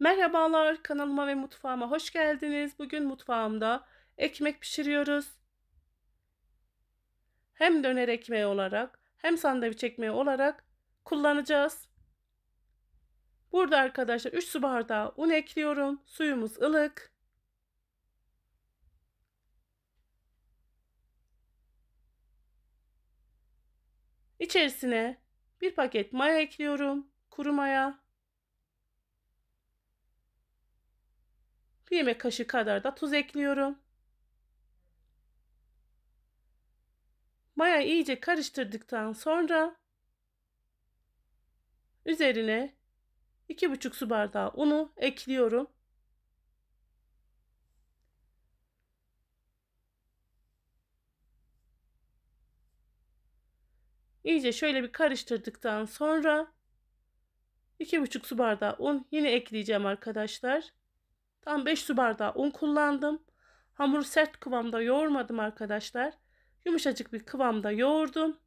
Merhabalar kanalıma ve mutfağıma hoş geldiniz. Bugün mutfağımda ekmek pişiriyoruz. Hem döner ekmeği olarak hem sandviç ekmeği olarak kullanacağız. Burada arkadaşlar 3 su bardağı un ekliyorum. Suyumuz ılık. İçerisine bir paket maya ekliyorum. Kuru maya. Bir yemek kaşığı kadar da tuz ekliyorum. Maya iyice karıştırdıktan sonra üzerine 2,5 su bardağı unu ekliyorum. İyice şöyle bir karıştırdıktan sonra 2,5 su bardağı un yine ekleyeceğim arkadaşlar. Tam 5 su bardağı un kullandım. Hamuru sert kıvamda yoğurmadım arkadaşlar. Yumuşacık bir kıvamda yoğurdum.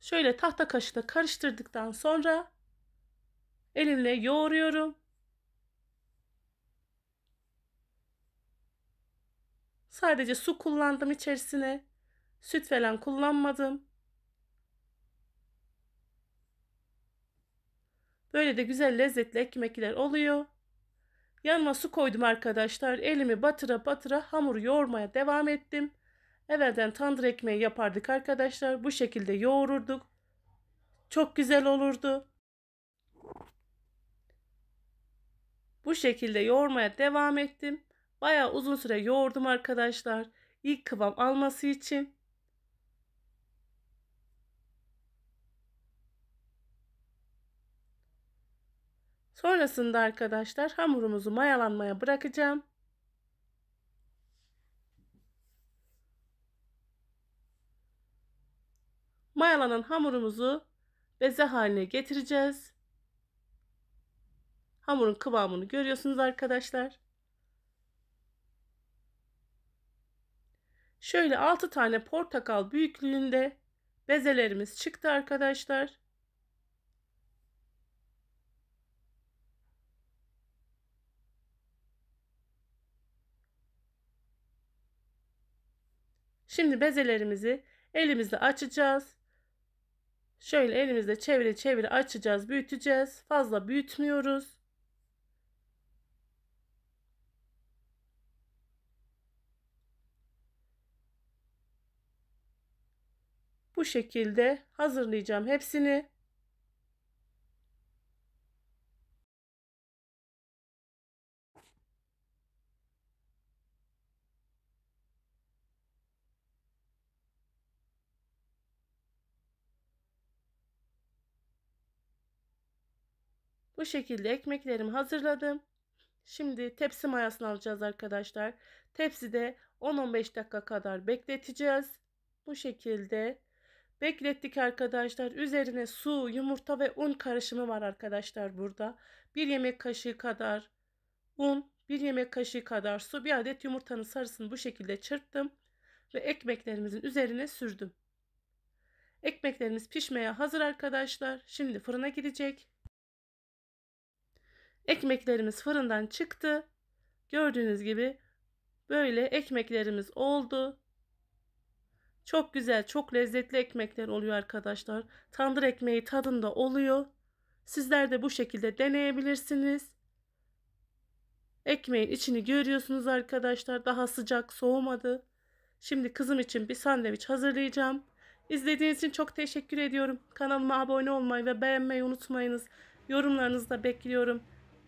Şöyle tahta kaşıkla karıştırdıktan sonra elimle yoğuruyorum. Sadece su kullandım içerisine. Süt falan kullanmadım. Böyle de güzel lezzetli ekmekler oluyor. Yanıma su koydum arkadaşlar. Elimi batıra batıra hamuru yoğurmaya devam ettim. Evvelden tandır ekmeği yapardık arkadaşlar. Bu şekilde yoğururduk. Çok güzel olurdu. Bu şekilde yoğurmaya devam ettim. Baya uzun süre yoğurdum arkadaşlar. İlk kıvam alması için. Sonrasında arkadaşlar hamurumuzu mayalanmaya bırakacağım. Mayalanan hamurumuzu beze haline getireceğiz. Hamurun kıvamını görüyorsunuz arkadaşlar. Şöyle 6 tane portakal büyüklüğünde bezelerimiz çıktı arkadaşlar. Şimdi bezelerimizi elimizle açacağız. Şöyle elimizle çevire çevire açacağız, büyüteceğiz. Fazla büyütmüyoruz. Bu şekilde hazırlayacağım hepsini. Bu şekilde ekmeklerimi hazırladım. Şimdi tepsi mayasını alacağız arkadaşlar. Tepside 10-15 dakika kadar bekleteceğiz. Bu şekilde beklettik arkadaşlar. Üzerine su, yumurta ve un karışımı var arkadaşlar burada. 1 yemek kaşığı kadar un, 1 yemek kaşığı kadar su, bir adet yumurtanın sarısını bu şekilde çırptım ve ekmeklerimizin üzerine sürdüm. Ekmeklerimiz pişmeye hazır arkadaşlar. Şimdi fırına gidecek. Ekmeklerimiz fırından çıktı. Gördüğünüz gibi böyle ekmeklerimiz oldu. Çok güzel, çok lezzetli ekmekler oluyor arkadaşlar. Tandır ekmeği tadında oluyor. Sizler de bu şekilde deneyebilirsiniz. Ekmeğin içini görüyorsunuz arkadaşlar. Daha sıcak, soğumadı. Şimdi kızım için bir sandviç hazırlayacağım. İzlediğiniz için çok teşekkür ediyorum. Kanalıma abone olmayı ve beğenmeyi unutmayınız. Yorumlarınızı da bekliyorum.